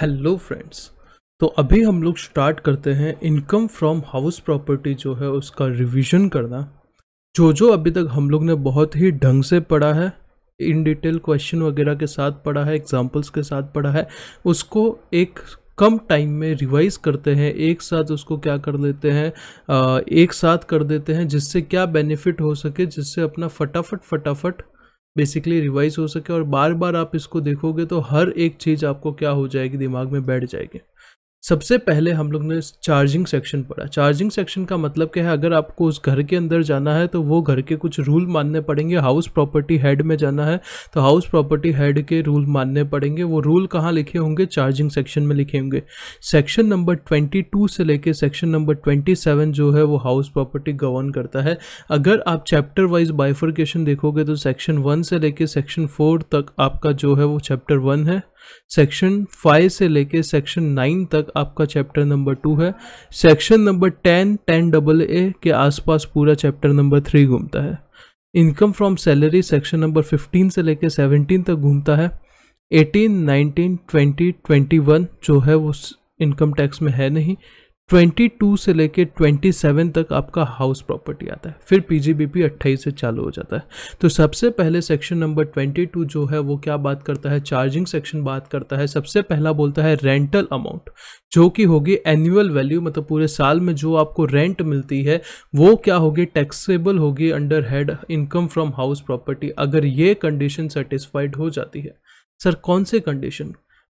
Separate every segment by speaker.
Speaker 1: hello friends तो अभी हम लोग स्टार्ट करते हैं इनकम फ्रॉम हाउस प्रॉपर्टी जो है उसका रिवीजन करना जो जो अभी तक हम लोग ने बहुत ही ढंग से पढ़ा है इन डिटेल क्वेश्चन वगैरह के साथ पढ़ा है एग्जांपल्स के साथ पढ़ा है उसको एक कम टाइम में रिवाइज करते हैं एक साथ उसको क्या कर लेते हैं एक साथ कर देते हैं जिससे क्या बेनिफिट हो सके जिससे अपना फटाफट फटाफट बेसिकली रिवाइज हो सके और बार बार आप इसको देखोगे तो हर एक चीज़ आपको क्या हो जाएगी दिमाग में बैठ जाएगी सबसे पहले हम लोग ने चार्जिंग सेक्शन पढ़ा चार्जिंग सेक्शन का मतलब क्या है अगर आपको उस घर के अंदर जाना है तो वो घर के कुछ रूल मानने पड़ेंगे हाउस प्रॉपर्टी हेड में जाना है तो हाउस प्रॉपर्टी हेड के रूल मानने पड़ेंगे वो रूल कहाँ लिखे होंगे चार्जिंग सेक्शन में लिखे होंगे सेक्शन नंबर ट्वेंटी से लेकर सेक्शन नंबर ट्वेंटी जो है वो हाउस प्रॉपर्टी गवर्न करता है अगर आप चैप्टर वाइज बाइफर्केशन देखोगे तो सेक्शन वन से लेकर सेक्शन फोर तक आपका जो है वो चैप्टर वन है सेक्शन फाइव से लेके सेक्शन नाइन तक आपका चैप्टर नंबर टू है section number ten ten double A के आसपास पूरा चैप्टर नंबर थ्री घूमता है income from salary section number fifteen से लेके सेवनटीन तक घूमता है eighteen nineteen twenty twenty one जो है वो इनकम टैक्स में है नहीं 22 से लेके 27 तक आपका हाउस प्रॉपर्टी आता है फिर पी 28 से चालू हो जाता है तो सबसे पहले सेक्शन नंबर 22 जो है वो क्या बात करता है चार्जिंग सेक्शन बात करता है सबसे पहला बोलता है रेंटल अमाउंट जो कि होगी एनुअल वैल्यू मतलब पूरे साल में जो आपको रेंट मिलती है वो क्या होगी टैक्सेबल होगी under head income from house property अगर ये कंडीशन सेटिस्फाइड हो जाती है सर कौन से कंडीशन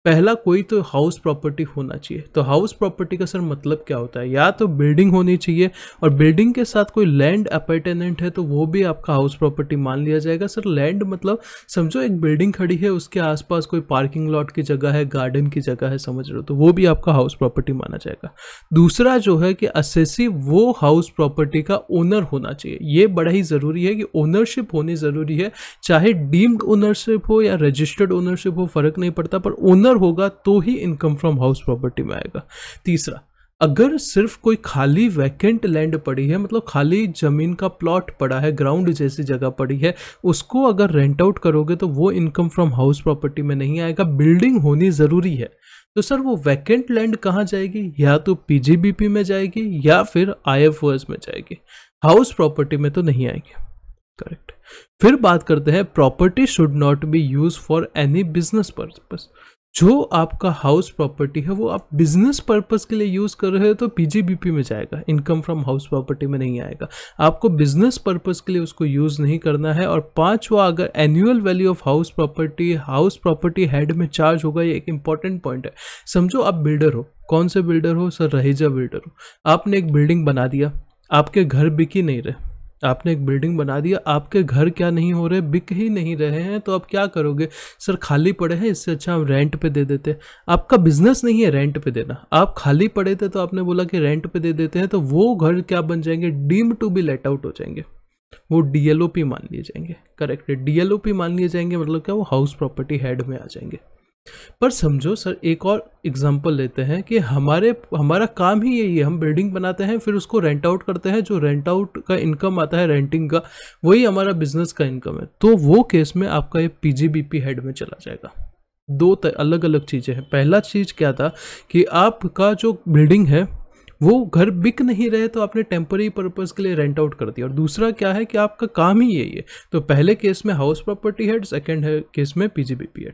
Speaker 1: पहला कोई तो हाउस प्रॉपर्टी होना चाहिए तो हाउस प्रॉपर्टी का सर मतलब क्या होता है या तो बिल्डिंग होनी चाहिए और बिल्डिंग के साथ कोई लैंड अपर्टेनेंट है तो वो भी आपका हाउस प्रॉपर्टी मान लिया जाएगा सर लैंड मतलब समझो एक बिल्डिंग खड़ी है उसके आसपास कोई पार्किंग लॉट की जगह है गार्डन की जगह है समझ रहे हो तो वो भी आपका हाउस प्रॉपर्टी माना जाएगा दूसरा जो है कि असेसिव वो हाउस प्रॉपर्टी का ओनर होना चाहिए ये बड़ा ही ज़रूरी है कि ओनरशिप होनी ज़रूरी है चाहे डीम्ड ओनरशिप हो या रजिस्टर्ड ओनरशिप हो फर्क नहीं पड़ता पर ओनर ट्रांसफ़र होगा तो ही इनकम फ्रॉम हाउस प्रॉपर्टी में आएगा तीसरा अगर सिर्फ कोई खाली वैकेंट लैंड पड़ी है मतलब खाली ज़मीन का प्लॉट पड़ा है ग्राउंड जैसी जगह पड़ी है उसको अगर रेंट आउट करोगे तो वो इनकम फ्रॉम हाउस प्रॉपर्टी में नहीं आएगा बिल्डिंग होनी ज़रूरी है तो सर वो वैकेंट लैंड कहाँ जाएगी या तो पीजीबीपी में जाएगी या फिर आई में जाएगी हाउस प्रॉपर्टी में तो नहीं आएगी करेक्ट फिर बात करते हैं property should not be use for any business purpose जो आपका हाउस प्रॉपर्टी है वो आप बिजनेस पर्पस के लिए यूज़ कर रहे हो तो पीजीबीपी में जाएगा इनकम फ्रॉम हाउस प्रॉपर्टी में नहीं आएगा आपको बिजनेस पर्पस के लिए उसको यूज़ नहीं करना है और पांचवा अगर annual value of house property house property head में चार्ज होगा ये एक इंपॉर्टेंट पॉइंट है समझो आप बिल्डर हो कौन से बिल्डर हो सर रहेजा बिल्डर हो आपने एक बिल्डिंग बना दिया आपके घर बिकी नहीं रहे आपने एक बिल्डिंग बना दिया आपके घर क्या नहीं हो रहे बिक ही नहीं रहे हैं तो आप क्या करोगे सर खाली पड़े हैं इससे अच्छा हम रेंट पे दे देते आपका बिजनेस नहीं है रेंट पे देना आप खाली पड़े थे तो आपने बोला कि रेंट पे दे देते हैं तो वो घर क्या बन जाएंगे deem to be let out हो जाएंगे वो डी मान लिए जाएंगे करेक्ट डी मान लिए जाएंगे मतलब क्या वो हाउस प्रॉपर्टी हेड में आ जाएंगे पर समझो सर एक और एग्जांपल लेते हैं कि हमारे हमारा काम ही यही है हम बिल्डिंग बनाते हैं फिर उसको रेंट आउट करते हैं जो रेंट आउट का इनकम आता है रेंटिंग का वही हमारा बिजनेस का इनकम है तो वो केस में आपका ये पीजीबीपी हेड में चला जाएगा दो अलग अलग चीज़ें हैं पहला चीज़ क्या था कि आपका जो बिल्डिंग है वो घर बिक नहीं रहे तो आपने टेम्पररी पर्पज़ के लिए रेंट आउट कर दिया और दूसरा क्या है कि आपका काम ही यही है तो पहले केस में हाउस प्रॉपर्टी हेड सेकेंड है केस में पी हेड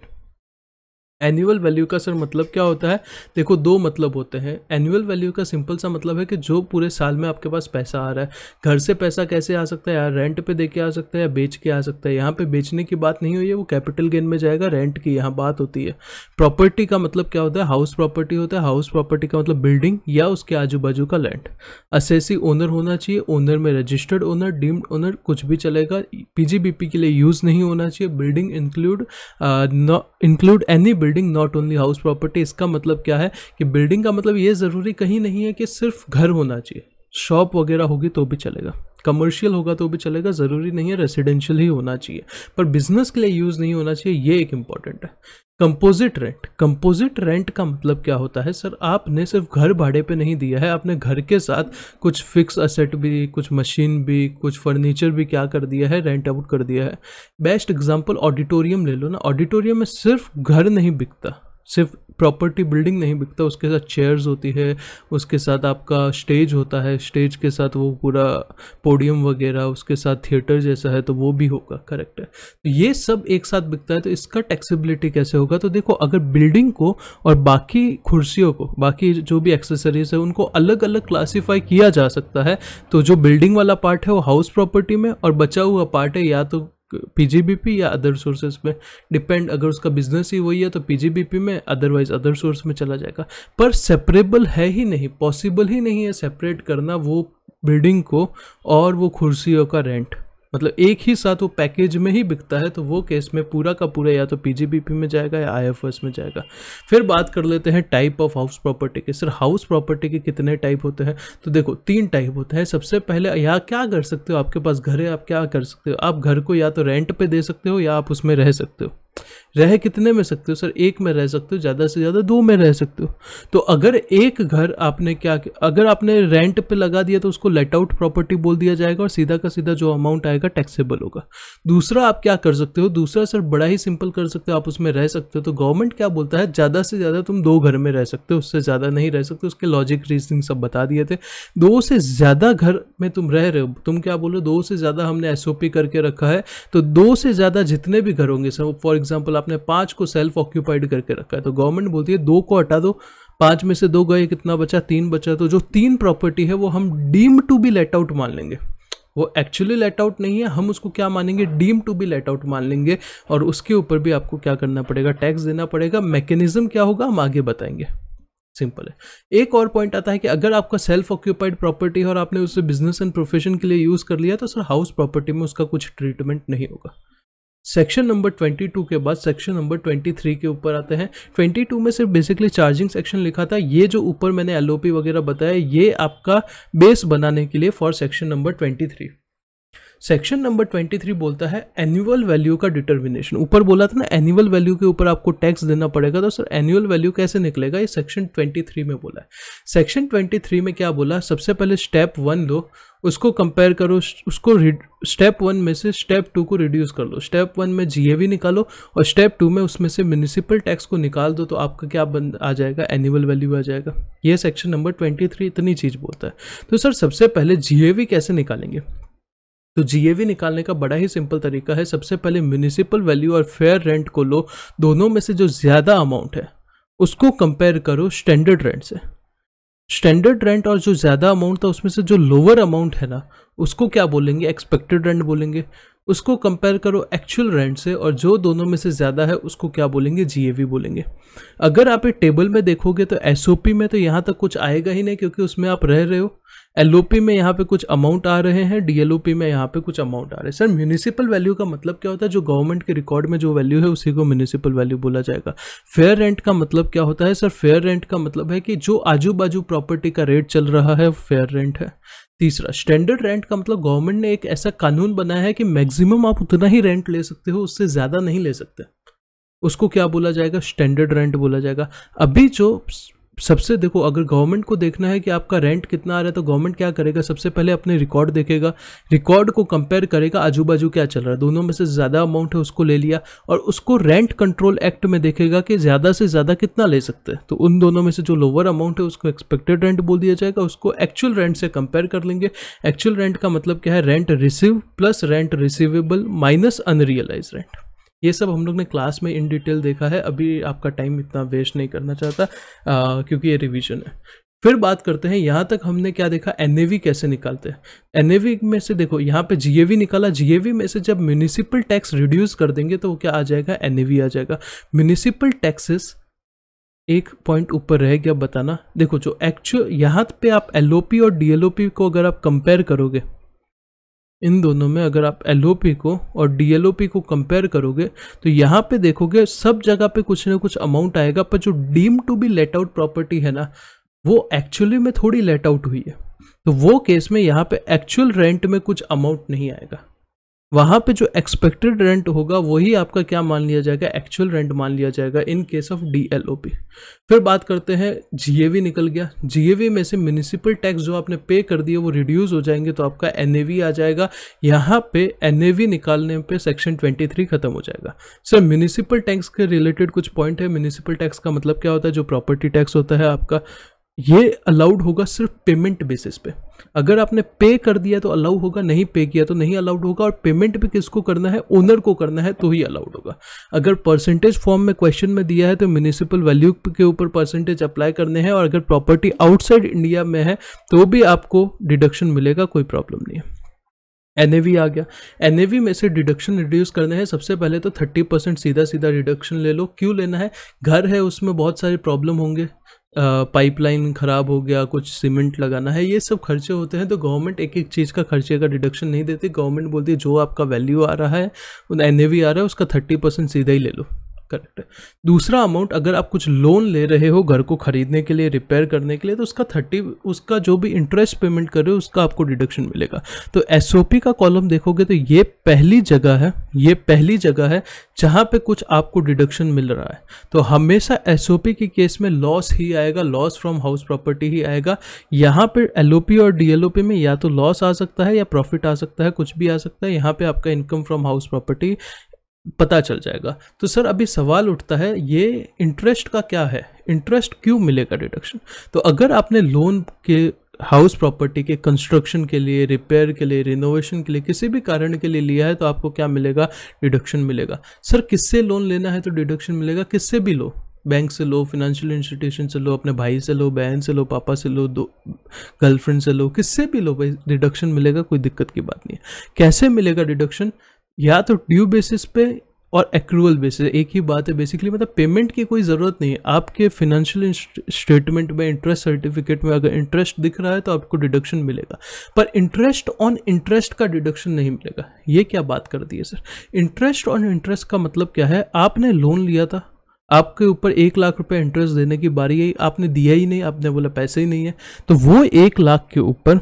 Speaker 1: एनुअल वैल्यू का सर मतलब क्या होता है देखो दो मतलब होते हैं एनुअल वैल्यू का सिंपल सा मतलब है कि जो पूरे साल में आपके पास पैसा आ रहा है घर से पैसा कैसे आ सकता है यार रेंट पे दे के आ सकता है या बेच के आ सकता है यहाँ पे बेचने की बात नहीं हुई है वो कैपिटल गेन में जाएगा रेंट की यहाँ बात होती है प्रॉपर्टी का मतलब क्या होता है हाउस प्रॉपर्टी होता है हाउस प्रॉपर्टी का मतलब बिल्डिंग या उसके आजू बाजू का लैंड असेसी ओनर होना चाहिए ओनर में रजिस्टर्ड ओनर डीम्ड ओनर कुछ भी चलेगा पीजीबीपी के लिए यूज़ नहीं होना चाहिए building include include any building building not only house property इसका मतलब क्या है कि बिल्डिंग का मतलब ये ज़रूरी कहीं नहीं है कि सिर्फ घर होना चाहिए शॉप वगैरह होगी तो भी चलेगा कमर्शियल होगा तो भी चलेगा ज़रूरी नहीं है रेसिडेंशियल ही होना चाहिए पर बिजनेस के लिए यूज़ नहीं होना चाहिए ये एक इम्पॉर्टेंट है कंपोजिट रेंट कंपोजिट रेंट का मतलब क्या होता है सर आपने सिर्फ घर भाड़े पे नहीं दिया है आपने घर के साथ कुछ फिक्स असेट भी कुछ मशीन भी कुछ फर्नीचर भी क्या कर दिया है रेंट आउट कर दिया है बेस्ट एग्जाम्पल ऑडिटोरियम ले लो ना ऑडिटोरियम में सिर्फ घर नहीं बिकता सिर्फ प्रॉपर्टी बिल्डिंग नहीं बिकता उसके साथ चेयर्स होती है उसके साथ आपका स्टेज होता है स्टेज के साथ वो पूरा पोडियम वगैरह उसके साथ थिएटर जैसा है तो वो भी होगा करेक्ट है तो ये सब एक साथ बिकता है तो इसका टैक्सेबिलिटी कैसे होगा तो देखो अगर बिल्डिंग को और बाकी कुर्सियों को बाकी जो भी एक्सेसरीज है उनको अलग अलग क्लासीफाई किया जा सकता है तो जो बिल्डिंग वाला पार्ट है वो हाउस प्रॉपर्टी में और बचा हुआ पार्ट है या तो पी या अदर सोर्सेज में डिपेंड अगर उसका बिजनेस ही वही है तो पी में अदरवाइज अदर सोर्स में चला जाएगा पर सेपरेबल है ही नहीं पॉसिबल ही नहीं है सेपरेट करना वो बिल्डिंग को और वो कुर्सियों का रेंट मतलब एक ही साथ वो पैकेज में ही बिकता है तो वो केस में पूरा का पूरा या तो पीजीबीपी में जाएगा या आईएफएस में जाएगा फिर बात कर लेते हैं टाइप ऑफ हाउस प्रॉपर्टी के सर हाउस प्रॉपर्टी के कितने टाइप होते हैं तो देखो तीन टाइप होते हैं सबसे पहले यहाँ क्या कर सकते हो आपके पास घर है आप क्या कर सकते हो आप घर को या तो रेंट पर दे सकते हो या आप उसमें रह सकते हो रह कितने में सकते हो सर एक में रह सकते हो ज़्यादा से ज़्यादा दो में रह सकते हो तो अगर एक घर आपने क्या अगर आपने रेंट पे लगा दिया तो उसको लेट आउट प्रॉपर्टी बोल दिया जाएगा और सीधा का सीधा जो अमाउंट आएगा टैक्सेबल होगा दूसरा आप क्या कर सकते हो दूसरा सर बड़ा ही सिंपल कर सकते हो आप उसमें रह सकते हो तो गवर्नमेंट क्या बोलता है ज़्यादा से ज़्यादा तुम दो घर में रह सकते हो उससे ज़्यादा नहीं रह सकते उसके लॉजिक रीजनिंग सब बता दिए थे दो से ज़्यादा घर में तुम रह रहे हो तुम क्या बोलो दो से ज़्यादा हमने एस करके रखा है तो दो से ज़्यादा जितने भी घर होंगे सर फॉर एग्जाम्पल आपने पांच को सेल्फ ऑक्यूपाइड करके रखा है तो गवर्नमेंट बोलती है दो को हटा दो पांच में से दो गए कितना बचा तीन बचा तो जो तीन प्रॉपर्टी है वो हम deem to be let out मान लेंगे वो एक्चुअली लेट आउट नहीं है हम उसको क्या मानेंगे deem to be let out मान लेंगे और उसके ऊपर भी आपको क्या करना पड़ेगा टैक्स देना पड़ेगा मैकेनिज्म क्या होगा हम आगे बताएंगे सिंपल है एक और पॉइंट आता है कि अगर आपका सेल्फ ऑक्यूपाइड प्रॉपर्टी है और आपने उसे बिजनेस एंड प्रोफेशन के लिए यूज़ कर लिया तो सर हाउस प्रॉपर्टी में उसका कुछ ट्रीटमेंट नहीं होगा सेक्शन नंबर 22 के बाद सेक्शन नंबर 23 के ऊपर आते हैं 22 में सिर्फ बेसिकली चार्जिंग सेक्शन लिखा था ये जो ऊपर मैंने एल वगैरह बताया ये आपका बेस बनाने के लिए for section number 23 section number 23 बोलता है एनुअल वैल्यू का डिटर्मिनेशन ऊपर बोला था ना एनुअल वैल्यू के ऊपर आपको टैक्स देना पड़ेगा तो सर एनुअल वैल्यू कैसे निकलेगा ये सेक्शन 23 में बोला है सेक्शन 23 में क्या बोला सबसे पहले स्टेप वन लो उसको कंपेयर करो उसको स्टेप वन में से स्टेप टू को रिड्यूस कर लो स्टेप वन में जीएवी निकालो और स्टेप टू में उसमें से म्यूनिसिपल टैक्स को निकाल दो तो आपका क्या बन आ जाएगा एनुअल वैल्यू आ जाएगा ये सेक्शन नंबर 23 इतनी चीज़ बोलता है तो सर सबसे पहले जीएवी कैसे निकालेंगे तो जीएवी निकालने का बड़ा ही सिंपल तरीका है सबसे पहले म्यूनिसिपल वैल्यू और फेयर रेंट को लो दोनों में से जो ज़्यादा अमाउंट है उसको कंपेयर करो स्टैंडर्ड रेंट से स्टैंडर्ड रेंट और जो ज़्यादा अमाउंट था उसमें से जो लोअर अमाउंट है ना उसको क्या बोलेंगे एक्सपेक्टेड रेंट बोलेंगे उसको कंपेयर करो एक्चुअल रेंट से और जो दोनों में से ज़्यादा है उसको क्या बोलेंगे जीएवी बोलेंगे अगर आप ये टेबल में देखोगे तो एसओपी में तो यहाँ तक कुछ आएगा ही नहीं क्योंकि उसमें आप रह रहे हो एल में यहाँ पे कुछ अमाउंट आ रहे हैं डी में यहाँ पे कुछ अमाउंट आ रहे हैं सर म्यूनिसिपल वैल्यू का मतलब क्या होता है जो गवर्नमेंट के रिकॉर्ड में जो वैल्यू है उसी को म्यूनिसिपल वैल्यू बोला जाएगा फेयर रेंट का मतलब क्या होता है सर फेयर रेंट का मतलब है कि जो आजू बाजू प्रॉपर्टी का रेट चल रहा है फेयर रेंट है तीसरा स्टैंडर्ड रेंट का मतलब गवर्नमेंट ने एक ऐसा कानून बनाया है कि मैक्सिमम आप उतना ही रेंट ले सकते हो उससे ज़्यादा नहीं ले सकते उसको क्या बोला जाएगा स्टैंडर्ड रेंट बोला जाएगा अभी जो सबसे देखो अगर गवर्नमेंट को देखना है कि आपका रेंट कितना आ रहा है तो गवर्नमेंट क्या करेगा सबसे पहले अपने रिकॉर्ड देखेगा रिकॉर्ड को कंपेयर करेगा आजू बाजू क्या चल रहा है दोनों में से ज़्यादा अमाउंट है उसको ले लिया और उसको रेंट कंट्रोल एक्ट में देखेगा कि ज़्यादा से ज़्यादा कितना ले सकते हैं तो उन दोनों में से जो लोअर अमाउंट है उसको एक्सपेक्टेड रेंट बोल दिया जाएगा उसको एक्चुअल रेंट से कंपेयर कर लेंगे एक्चुअल रेंट का मतलब क्या है rent receive plus rent receivable minus unrealise rent ये सब हम लोग ने क्लास में इन डिटेल देखा है अभी आपका टाइम इतना वेस्ट नहीं करना चाहता आ, क्योंकि ये रिविजन है फिर बात करते हैं यहाँ तक हमने क्या देखा एन कैसे निकालते हैं एन में से देखो यहाँ पे जी निकाला जी में से जब म्यूनिसिपल टैक्स रिड्यूस कर देंगे तो वो क्या आ जाएगा एन आ जाएगा म्यूनिसिपल टैक्सेस एक पॉइंट ऊपर रह गया बताना देखो जो एक्चुअल यहाँ पे आप एल और डी को अगर आप कंपेयर करोगे इन दोनों में अगर आप एल को और डी को कंपेयर करोगे तो यहाँ पे देखोगे सब जगह पे कुछ ना कुछ अमाउंट आएगा पर जो deem to be let out property है ना वो एक्चुअली में थोड़ी लेट आउट हुई है तो वो केस में यहाँ पे एक्चुअल रेंट में कुछ अमाउंट नहीं आएगा वहाँ पे जो एक्सपेक्टेड रेंट होगा वही आपका क्या मान लिया जाएगा एक्चुअल रेंट मान लिया जाएगा in case of D L O P फिर बात करते हैं जी निकल गया जी में से म्यूनिसिपल टैक्स जो आपने पे कर दिया वो रिड्यूस हो जाएंगे तो आपका एन ए वी आ जाएगा यहाँ पे एन ए वी निकालने पे सेक्शन ट्वेंटी थ्री खत्म हो जाएगा सर म्यूनिसिपल टैक्स के रिलेटेड कुछ पॉइंट है म्यूनिसिपल टैक्स का मतलब क्या होता है जो प्रॉपर्टी टैक्स होता है आपका ये अलाउड होगा सिर्फ पेमेंट बेसिस पे अगर आपने पे कर दिया तो अलाउ होगा नहीं पे किया तो नहीं अलाउड होगा और पेमेंट भी किसको करना है ओनर को करना है तो ही अलाउड होगा अगर परसेंटेज फॉर्म में क्वेश्चन में दिया है तो म्यूनिसिपल वैल्यू के ऊपर परसेंटेज अप्लाई करने हैं और अगर प्रॉपर्टी आउटसाइड इंडिया में है तो भी आपको डिडक्शन मिलेगा कोई प्रॉब्लम नहीं है एन आ गया एन में से डिडक्शन रिड्यूस करने है सबसे पहले तो थर्टी परसेंट सीधा सीधा डिडक्शन ले लो क्यों लेना है घर है उसमें बहुत सारे प्रॉब्लम होंगे पाइपलाइन ख़राब हो गया कुछ सीमेंट लगाना है ये सब खर्चे होते हैं तो गवर्नमेंट एक एक चीज़ का खर्चे का डिडक्शन नहीं देती गवर्नमेंट बोलती है जो आपका वैल्यू आ रहा है एन ए आ रहा है उसका थर्टी परसेंट सीधा ही ले लो करेक्ट दूसरा अमाउंट अगर आप कुछ लोन ले रहे हो घर को खरीदने के लिए रिपेयर करने के लिए तो उसका थर्टी उसका जो भी इंटरेस्ट पेमेंट कर रहे हो उसका आपको डिडक्शन मिलेगा तो एस का कॉलम देखोगे तो ये पहली जगह है ये पहली जगह है जहाँ पे कुछ आपको डिडक्शन मिल रहा है तो हमेशा एस के केस में लॉस ही आएगा लॉस फ्रॉम हाउस प्रॉपर्टी ही आएगा यहाँ पर एल और डी में या तो लॉस आ सकता है या प्रॉफिट आ सकता है कुछ भी आ सकता है यहाँ पर आपका इनकम फ्रॉम हाउस प्रॉपर्टी पता चल जाएगा तो सर अभी सवाल उठता है ये इंटरेस्ट का क्या है इंटरेस्ट क्यों मिलेगा डिडक्शन तो अगर आपने लोन के हाउस प्रॉपर्टी के कंस्ट्रक्शन के लिए रिपेयर के लिए रिनोवेशन के लिए किसी भी कारण के लिए लिया है तो आपको क्या मिलेगा डिडक्शन मिलेगा सर किससे लोन लेना है तो डिडक्शन मिलेगा किससे भी लो बैंक से लो फिनेंशियल इंस्टीट्यूशन से लो अपने भाई से लो बहन से लो पापा से लो दो गर्लफ्रेंड से लो किससे भी लो भाई डिडक्शन मिलेगा कोई दिक्कत की बात नहीं है कैसे मिलेगा डिडक्शन या तो ड्यू बेसिस पे और एक्रूअल बेसिस एक ही बात है बेसिकली मतलब पेमेंट की कोई ज़रूरत नहीं है आपके फिनेंशियल स्टेटमेंट में इंटरेस्ट सर्टिफिकेट में अगर इंटरेस्ट दिख रहा है तो आपको डिडक्शन मिलेगा पर इंटरेस्ट ऑन इंटरेस्ट का डिडक्शन नहीं मिलेगा ये क्या बात कर दी है सर इंटरेस्ट ऑन इंटरेस्ट का मतलब क्या है आपने लोन लिया था आपके ऊपर एक लाख रुपये इंटरेस्ट देने की बारी आई आपने दिया ही नहीं आपने बोला पैसे ही नहीं है तो वो एक लाख के ऊपर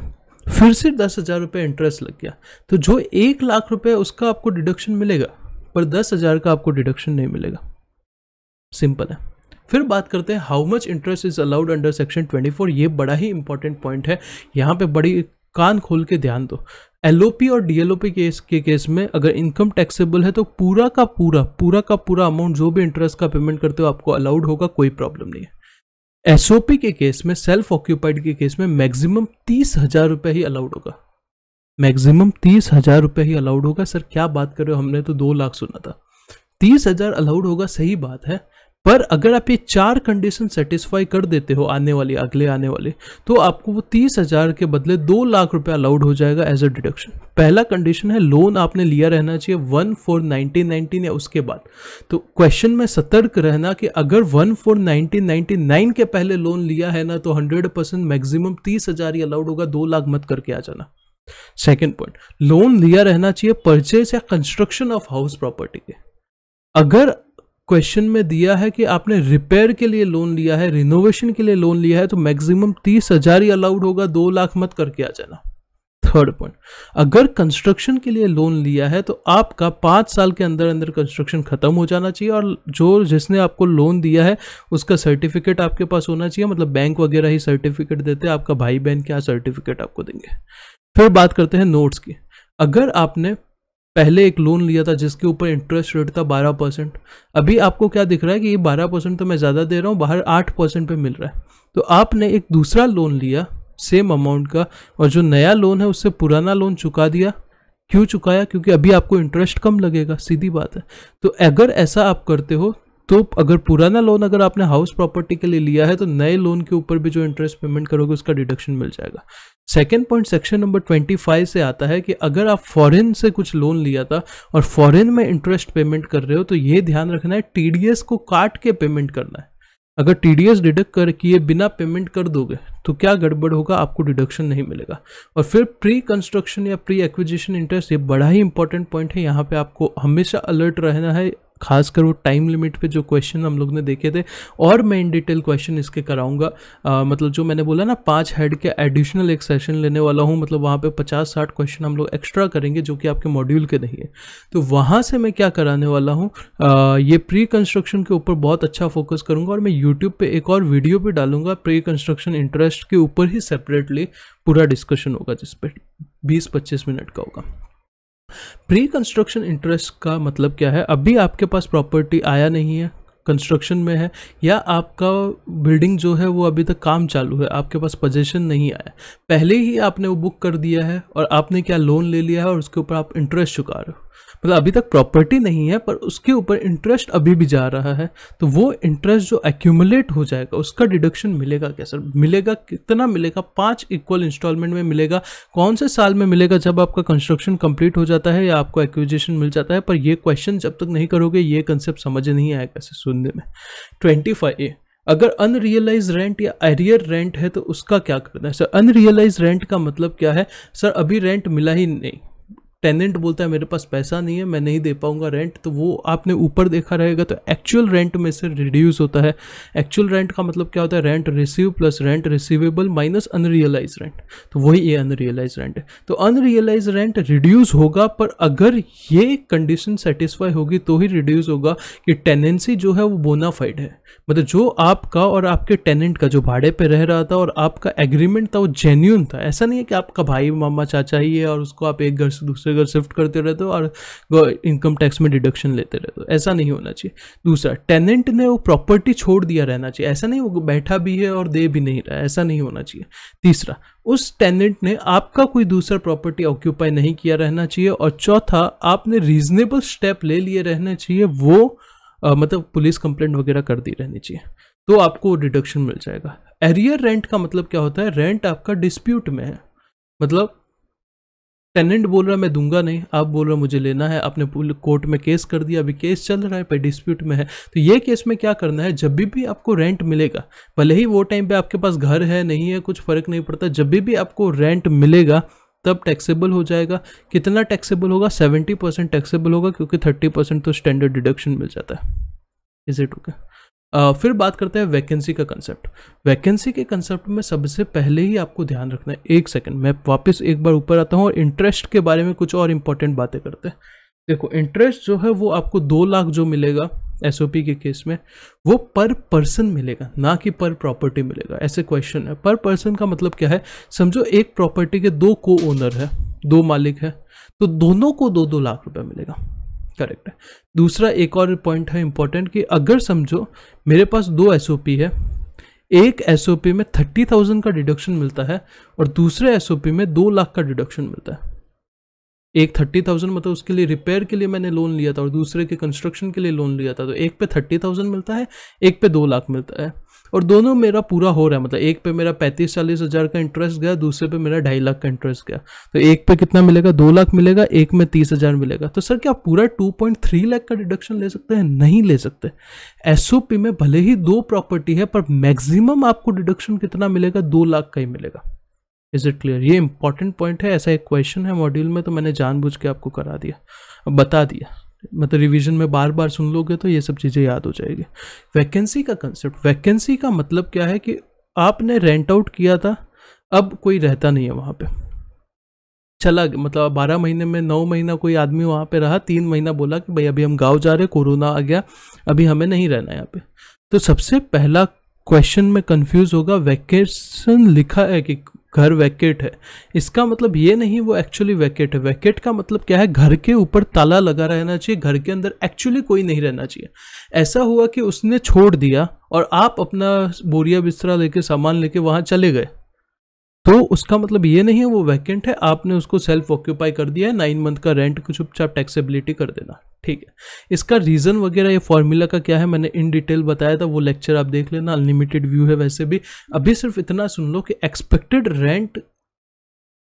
Speaker 1: फिर से दस हज़ार रुपये इंटरेस्ट लग गया तो जो एक लाख रुपये उसका आपको डिडक्शन मिलेगा पर दस हज़ार का आपको डिडक्शन नहीं मिलेगा सिंपल है फिर बात करते हैं how much interest is allowed under section 24 ये बड़ा ही इंपॉर्टेंट पॉइंट है यहाँ पे बड़ी कान खोल के ध्यान दो एल और डी केस के केस में अगर इनकम टैक्सेबल है तो पूरा का पूरा पूरा का पूरा अमाउंट जो भी इंटरेस्ट का पेमेंट करते हो आपको अलाउड होगा कोई प्रॉब्लम नहीं है एसओपी के केस में सेल्फ ऑक्यूपाइड के केस में मैक्सिमम तीस हजार रुपए ही अलाउड होगा मैक्सिमम तीस हजार रुपए ही अलाउड होगा सर क्या बात कर रहे हो हमने तो दो लाख सुना था तीस हजार अलाउड होगा सही बात है पर अगर आप ये चार कंडीशन सेटिस्फाई कर देते हो आने वाले अगले आने वाले तो आपको वो तीस हजार के बदले दो लाख रुपए अलाउड हो जाएगा एज अ डिडक्शन पहला कंडीशन है लोन आपने लिया रहना चाहिए वन फोर नाइनटीन नाइनटीन या उसके बाद तो क्वेश्चन में सतर्क रहना कि अगर one four nineteen ninety nine के पहले लोन लिया है ना तो हंड्रेड परसेंट मैक्सिमम तीस हजार ही अलाउड होगा दो लाख मत करके आ जाना सेकेंड पॉइंट लोन लिया रहना चाहिए परचेज या कंस्ट्रक्शन ऑफ हाउस प्रॉपर्टी के अगर क्वेश्चन में दिया है कि आपने रिपेयर के लिए लोन लिया है रिनोवेशन के लिए लोन लिया है तो मैक्सिमम तीस हजार ही अलाउड होगा दो लाख मत करके आ जाना थर्ड पॉइंट अगर कंस्ट्रक्शन के लिए लोन लिया है तो आपका पाँच साल के अंदर अंदर कंस्ट्रक्शन खत्म हो जाना चाहिए और जो जिसने आपको लोन दिया है उसका सर्टिफिकेट आपके पास होना चाहिए मतलब बैंक वगैरह ही सर्टिफिकेट देते हैं आपका भाई बहन क्या सर्टिफिकेट आपको देंगे फिर बात करते हैं नोट्स की अगर आपने पहले एक लोन लिया था जिसके ऊपर इंटरेस्ट रेट था बारह परसेंट अभी आपको क्या दिख रहा है कि ये बारह परसेंट तो मैं ज़्यादा दे रहा हूँ बाहर आठ परसेंट पर मिल रहा है तो आपने एक दूसरा लोन लिया सेम अमाउंट का और जो नया लोन है उससे पुराना लोन चुका दिया क्यों चुकाया क्योंकि अभी आपको इंटरेस्ट कम लगेगा सीधी बात है तो अगर ऐसा आप करते हो तो अगर पुराना लोन अगर आपने हाउस प्रॉपर्टी के लिए लिया है तो नए लोन के ऊपर भी जो इंटरेस्ट पेमेंट करोगे उसका डिडक्शन मिल जाएगा second point section number twenty five से आता है कि अगर आप फॉरेन से कुछ लोन लिया था और फॉरेन में इंटरेस्ट पेमेंट कर रहे हो तो ये ध्यान रखना है टीडीएस को काट के पेमेंट करना है अगर टी डी एस डिडक्ट कर किए बिना पेमेंट कर दोगे तो क्या गड़बड़ होगा आपको डिडक्शन नहीं मिलेगा और फिर प्री कंस्ट्रक्शन या प्री एक्विजिशन इंटरेस्ट ये बड़ा ही इंपॉर्टेंट पॉइंट है यहाँ पे आपको हमेशा अलर्ट रहना है खासकर वो टाइम लिमिट पे जो क्वेश्चन हम लोग ने देखे थे और मैं इन डिटेल क्वेश्चन इसके कराऊंगा मतलब जो मैंने बोला ना पांच हेड के एडिशनल एक सेशन लेने वाला हूँ मतलब वहाँ पे पचास साठ क्वेश्चन हम लोग एक्स्ट्रा करेंगे जो कि आपके मॉड्यूल के नहीं है तो वहाँ से मैं क्या कराने वाला हूँ ये प्री कंस्ट्रक्शन के ऊपर बहुत अच्छा फोकस करूँगा और मैं यूट्यूब पर एक और वीडियो भी डालूंगा प्री कंस्ट्रक्शन इंटरेस्ट के ऊपर ही सेपरेटली पूरा डिस्कशन होगा जिसपे बीस पच्चीस मिनट का होगा प्री कंस्ट्रक्शन इंटरेस्ट का मतलब क्या है अभी आपके पास प्रॉपर्टी आया नहीं है कंस्ट्रक्शन में है या आपका बिल्डिंग जो है वो अभी तक काम चालू है आपके पास पोजेशन नहीं आया पहले ही आपने वो बुक कर दिया है और आपने क्या लोन ले लिया है और उसके ऊपर आप इंटरेस्ट चुका रहे हो मतलब अभी तक प्रॉपर्टी नहीं है पर उसके ऊपर इंटरेस्ट अभी भी जा रहा है तो वो इंटरेस्ट जो एक्यूमुलेट हो जाएगा उसका डिडक्शन मिलेगा क्या सर मिलेगा कितना मिलेगा पाँच इक्वल इंस्टॉलमेंट में मिलेगा कौन से साल में मिलेगा जब आपका कंस्ट्रक्शन कंप्लीट हो जाता है या आपको एक्विजिशन मिल जाता है पर ये क्वेश्चन जब तक नहीं करोगे ये कंसेप्ट समझ नहीं आएगा सर सुनने में ट्वेंटी ए अगर अनरियलाइज रेंट या एरियर रेंट है तो उसका क्या करना है सर अनरियलाइज रेंट का मतलब क्या है सर अभी रेंट मिला ही नहीं टेनेंट बोलता है मेरे पास पैसा नहीं है मैं नहीं दे पाऊंगा रेंट तो वो आपने ऊपर देखा रहेगा तो एक्चुअल रेंट में से रिड्यूस होता है एक्चुअल रेंट का मतलब क्या होता है rent receive plus rent receivable minus unrealise rent तो वही ये अनरियलाइज रेंट है तो अनरियलाइज रेंट रिड्यूस होगा पर अगर ये कंडीशन सेटिस्फाई होगी तो ही रिड्यूस होगा कि टेनेंसी जो है वो बोनाफाइड है मतलब जो आपका और आपके टेनेंट का जो भाड़े पर रह रहा था और आपका एग्रीमेंट था वो जेन्यून था ऐसा नहीं है कि आपका भाई मामा चाचा ही है और उसको आप एक घर से दूसरे दूसरे घर शिफ्ट करते रहते हो और इनकम टैक्स में डिडक्शन लेते रहते हो ऐसा नहीं होना चाहिए दूसरा टेनेंट ने वो प्रॉपर्टी छोड़ दिया रहना चाहिए ऐसा नहीं वो बैठा भी है और दे भी नहीं रहा ऐसा नहीं होना चाहिए तीसरा उस टेनेंट ने आपका कोई दूसरा प्रॉपर्टी ऑक्यूपाई नहीं किया रहना चाहिए और चौथा आपने रीजनेबल स्टेप ले लिए रहना चाहिए वो आ, मतलब पुलिस कंप्लेंट वगैरह कर दी रहनी चाहिए तो आपको डिडक्शन मिल जाएगा एरियर रेंट का मतलब क्या होता है रेंट आपका डिस्प्यूट में है मतलब टेनेंट बोल रहा मैं दूंगा नहीं आप बोल रहे मुझे लेना है आपने कोर्ट में केस कर दिया अभी केस चल रहा है पे डिस्प्यूट में है तो ये केस में क्या करना है जब भी भी आपको रेंट मिलेगा भले ही वो टाइम पे आपके पास घर है नहीं है कुछ फ़र्क नहीं पड़ता जब भी भी आपको रेंट मिलेगा तब टैक्सेबल हो जाएगा कितना टैक्सेबल होगा सेवेंटी परसेंट टैक्सेबल होगा क्योंकि थर्टी परसेंट तो स्टैंडर्ड डिडक्शन मिल जाता है इज़ इट ओके फिर बात करते हैं वैकेंसी का कंसेप्ट वैकेंसी के कंसेप्ट में सबसे पहले ही आपको ध्यान रखना है एक सेकंड मैं वापस एक बार ऊपर आता हूँ और इंटरेस्ट के बारे में कुछ और इंपॉर्टेंट बातें करते हैं देखो इंटरेस्ट जो है वो आपको दो लाख जो मिलेगा एस के केस में वो पर पर्सन मिलेगा ना कि पर प्रॉपर्टी मिलेगा ऐसे क्वेश्चन है पर पर्सन का मतलब क्या है समझो एक प्रॉपर्टी के दो को ओनर है दो मालिक है तो दोनों को दो दो लाख रुपये मिलेगा करेक्ट है दूसरा एक और पॉइंट है इंपॉर्टेंट कि अगर समझो मेरे पास दो एस है एक एस में थर्टी थाउजेंड का डिडक्शन मिलता है और दूसरे एस में दो लाख का डिडक्शन मिलता है एक थर्टी थाउजेंड मतलब उसके लिए रिपेयर के लिए मैंने लोन लिया था और दूसरे के कंस्ट्रक्शन के लिए लोन लिया था तो एक पे थर्टी थाउजेंड मिलता है एक पे दो लाख मिलता है और दोनों मेरा पूरा हो रहा है मतलब एक पे मेरा पैंतीस चालीस हज़ार का इंटरेस्ट गया दूसरे पे मेरा ढाई लाख का इंटरेस्ट गया तो एक पे कितना मिलेगा दो लाख मिलेगा एक में तीस हज़ार मिलेगा तो सर क्या पूरा टू पॉइंट थ्री लाख का डिडक्शन ले सकते हैं नहीं ले सकते एस में भले ही दो प्रॉपर्टी है पर मैक्सिमम आपको डिडक्शन कितना मिलेगा दो लाख का ही मिलेगा इज इट क्लियर ये इंपॉर्टेंट पॉइंट है ऐसा एक क्वेश्चन है मॉड्यूल में तो मैंने जानबूझ के आपको करा दिया बता दिया मतलब रिवीजन में बार बार सुन लोगे तो ये सब चीज़ें याद हो जाएगी वैकेंसी का कंसेप्ट वैकेंसी का मतलब क्या है कि आपने रेंट आउट किया था अब कोई रहता नहीं है वहाँ पे चला मतलब बारह महीने में नौ महीना कोई आदमी वहाँ पे रहा तीन महीना बोला कि भाई अभी हम गांव जा रहे कोरोना आ गया अभी हमें नहीं रहना यहाँ पे तो सबसे पहला क्वेश्चन में कंफ्यूज होगा वैकेशन लिखा है कि घर वैकेट है इसका मतलब ये नहीं वो एक्चुअली वैकेट है वैकेट का मतलब क्या है घर के ऊपर ताला लगा रहना चाहिए घर के अंदर एक्चुअली कोई नहीं रहना चाहिए ऐसा हुआ कि उसने छोड़ दिया और आप अपना बोरिया बिस्तरा लेके सामान लेके वहाँ चले गए तो उसका मतलब ये नहीं है वो वैकेंट है आपने उसको सेल्फ ऑक्यूपाई कर दिया है नाइन मंथ का रेंट चुपचाप टैक्सेबिलिटी कर देना ठीक है इसका रीज़न वगैरह ये फॉर्मूला का क्या है मैंने इन डिटेल बताया था वो लेक्चर आप देख लेना अनलिमिटेड व्यू है वैसे भी अभी सिर्फ इतना सुन लो कि एक्सपेक्टेड रेंट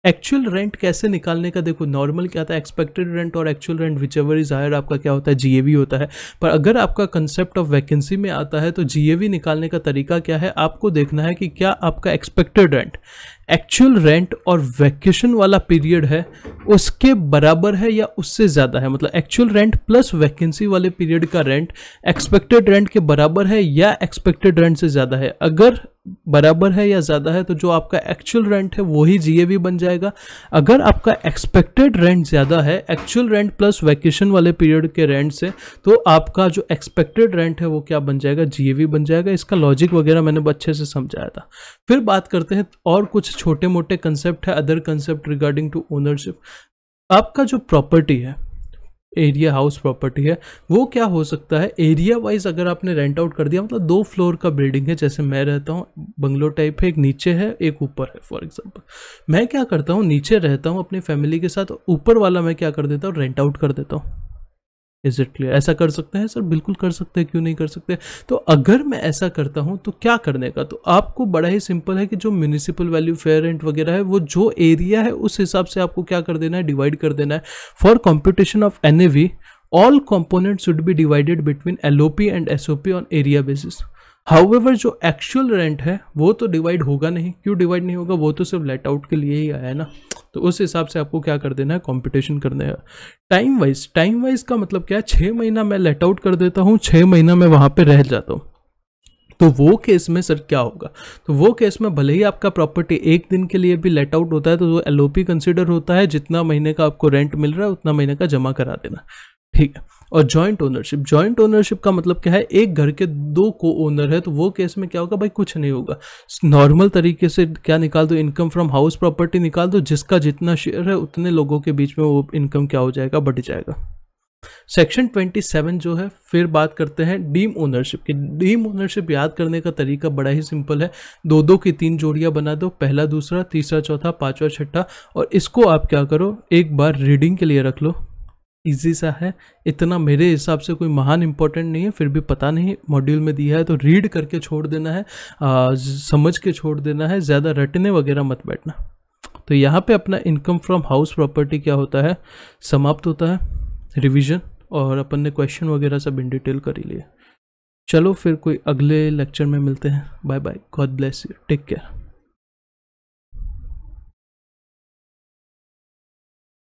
Speaker 1: एक्चुअल रेंट कैसे निकालने का देखो नॉर्मल क्या था है एक्सपेक्टेड रेंट और actual rent whichever is higher आपका क्या होता है जीएवी होता है पर अगर आपका कंसेप्ट ऑफ वैकेंसी में आता है तो जीएवी निकालने का तरीका क्या है आपको देखना है कि क्या आपका एक्सपेक्टेड रेंट एक्चुअल रेंट और वैकेशन वाला पीरियड है उसके बराबर है या उससे ज़्यादा है मतलब एक्चुअल रेंट प्लस वैकेंसी वाले पीरियड का रेंट एक्सपेक्टेड रेंट के बराबर है या एक्सपेक्टेड रेंट से ज़्यादा है अगर बराबर है या ज़्यादा है तो जो आपका एक्चुअल रेंट है वही जीएवी बन जाएगा जाएगा अगर आपका एक्सपेक्टेड रेंट ज़्यादा है एक्चुअल रेंट प्लस वैकेशन वाले पीरियड के रेंट से तो आपका जो एक्सपेक्टेड रेंट है वो क्या बन जाएगा जी बन जाएगा इसका लॉजिक वगैरह मैंने अच्छे से समझाया था फिर बात करते हैं और कुछ छोटे मोटे कंसेप्ट है other concept regarding to ownership आपका जो प्रॉपर्टी है एरिया हाउस प्रॉपर्टी है वो क्या हो सकता है एरिया वाइज अगर आपने रेंट आउट कर दिया मतलब दो फ्लोर का बिल्डिंग है जैसे मैं रहता हूँ बंगलो टाइप है एक नीचे है एक ऊपर है फॉर एग्जांपल मैं क्या करता हूँ नीचे रहता हूँ अपनी फैमिली के साथ ऊपर वाला मैं क्या कर देता हूँ रेंट आउट कर देता हूँ इज इट क्लियर ऐसा कर सकते हैं सर बिल्कुल कर सकते हैं क्यों नहीं कर सकते तो अगर मैं ऐसा करता हूँ तो क्या करने का तो आपको बड़ा ही सिंपल है कि जो म्यूनिसिपल वैल्यू फेयर रेंट वगैरह है वो जो एरिया है उस हिसाब से आपको क्या कर देना है डिवाइड कर देना है for competition of an all component should be divided between L and S on area basis however जो एक्चुअल रेंट है वो तो डिवाइड होगा नहीं क्यों डिवाइड नहीं होगा वो तो सिर्फ लेट आउट के लिए ही आया है ना तो उस हिसाब से आपको क्या कर देना है कॉम्पिटिशन कर देना है टाइम वाइज टाइम वाइज का मतलब क्या है छः महीना मैं लेट आउट कर देता हूँ छः महीना मैं वहाँ पर रह जाता हूँ तो वो केस में सर क्या होगा तो वो केस में भले ही आपका प्रॉपर्टी एक दिन के लिए भी लेट आउट होता है तो वो एलओपी कंसिडर होता है जितना महीने का आपको रेंट मिल रहा है उतना महीने का जमा करा देना ठीक है और जॉइंट ओनरशिप जॉइंट ओनरशिप का मतलब क्या है एक घर के दो को ओनर है तो वो केस में क्या होगा भाई कुछ नहीं होगा नॉर्मल तरीके से क्या निकाल दो इनकम फ्रॉम हाउस प्रॉपर्टी निकाल दो जिसका जितना शेयर है उतने लोगों के बीच में वो इनकम क्या हो जाएगा बढ़ जाएगा सेक्शन 27 जो है फिर बात करते हैं डीम ओनरशिप की डीम ओनरशिप याद करने का तरीका बड़ा ही सिंपल है दो दो की तीन जोड़ियां बना दो पहला दूसरा तीसरा चौथा पांचवा छठा और इसको आप क्या करो एक बार रीडिंग के लिए रख लो ईजी सा है इतना मेरे हिसाब से कोई महान इंपॉर्टेंट नहीं है फिर भी पता नहीं मॉड्यूल में दिया है तो रीड करके छोड़ देना है आ, समझ के छोड़ देना है ज़्यादा रटने वगैरह मत बैठना तो यहाँ पे अपना इनकम फ्रॉम हाउस प्रॉपर्टी क्या होता है समाप्त होता है रिविजन और अपन ने क्वेश्चन वगैरह सब इन डिटेल कर ही लिए चलो फिर कोई अगले लेक्चर में मिलते हैं bye bye God bless you take care